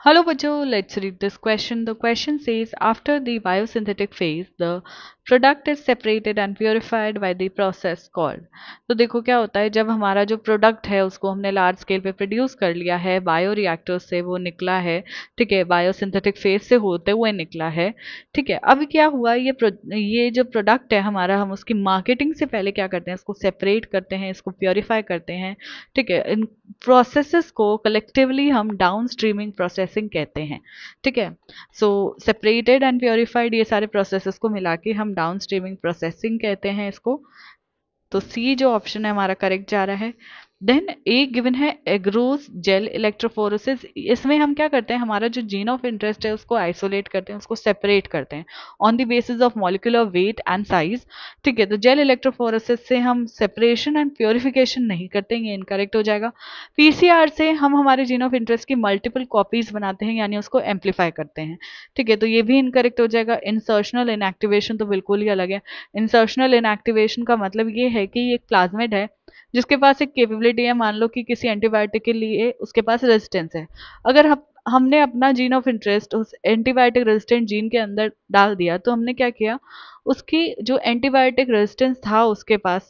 Hello, Bajo. Let's read this question. The question says After the biosynthetic phase, the product is separated and purified by the process called तो देखो क्या होता है जब हमारा जो प्रोडक्ट है उसको हमने लार्ज स्केल पे प्रोड्यूस कर लिया है बायो रिएक्टर से वो निकला है ठीक है बायोसिंथेटिक फेज से होते हुए निकला है ठीक है अब क्या हुआ ये ये जो प्रोडक्ट है हमारा हम उसकी मार्केटिंग से पहले क्या करते हैं इसको सेपरेट करते हैं इसको प्योरीफाई करते हैं ठीक है इन प्रोसेसेस को कलेक्टिवली हम डाउन स्ट्रीमिंग प्रोसेसिंग कहते हैं ठीक है सो सेपरेटेड एंड प्योरीफाइड ये सारे प्रोसेसेस को मिला के हम डाउन स्ट्रीमिंग प्रोसेसिंग कहते हैं इसको तो सी जो ऑप्शन है हमारा करेक्ट जा रहा है देन एक गिवन है एग्रोस जेल इलेक्ट्रोफोरोसिस इसमें हम क्या करते हैं हमारा जो जीन ऑफ इंटरेस्ट है उसको आइसोलेट करते हैं उसको सेपरेट करते हैं on the basis of molecular weight and size ठीक है तो जेल इलेक्ट्रोफोरोसिस से हम सेपरेशन एंड प्योरिफिकेशन नहीं करते हैं ये इनकरेक्ट हो जाएगा पीसीआर से हम हमारे जीन ऑफ इंटरेस्ट की मल्टीपल कॉपीज बनाते हैं यानी उसको एम्पलीफाई करते हैं ठीक है तो ये भी इनकरेक्ट हो जाएगा इंसर्शनल इनएक्टिवेशन तो बिल्कुल ही अलग है इंसर्शनल इनएक्टिवेशन का मतलब ये है कि एक प्लाज्मेड है जिसके पास एक केपेबिलिटी है मान लो कि किसी एंटीबायोटिक के लिए उसके पास रेजिस्टेंस है अगर हम हमने अपना जीन ऑफ इंटरेस्ट उस एंटीबायोटिक रेजिस्टेंट जीन के अंदर डाल दिया तो हमने क्या किया उसकी जो एंटीबायोटिक रेजिस्टेंस था उसके पास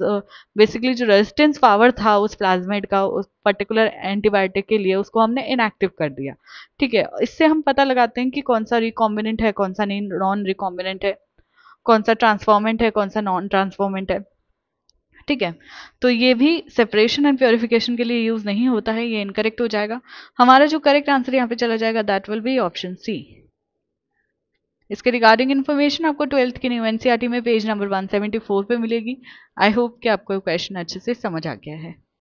बेसिकली जो रेजिस्टेंस पावर था उस प्लाज्मेट का उस पर्टिकुलर एंटीबायोटिक के लिए उसको हमने इनएक्टिव कर दिया ठीक है इससे हम पता लगाते हैं कि कौन सा रिकॉम्बिनेंट है कौन सा नॉन रिकॉम्बिनेंट है कौन सा ट्रांसफॉर्मेंट है कौन सा नॉन ट्रांसफॉर्मेंट है ठीक है तो ये भी सेपरेशन एंड प्योरिफिकेशन के लिए यूज नहीं होता है ये इनकरेक्ट हो जाएगा हमारा जो करेक्ट आंसर यहाँ पे चला जाएगा that will be option C इसके रिगार्डिंग इन्फॉर्मेशन आपको ट्वेल्थ की न्यू एनसीआरटी e में पेज नंबर 174 पे मिलेगी आई होप कि आपको क्वेश्चन अच्छे से समझ आ गया है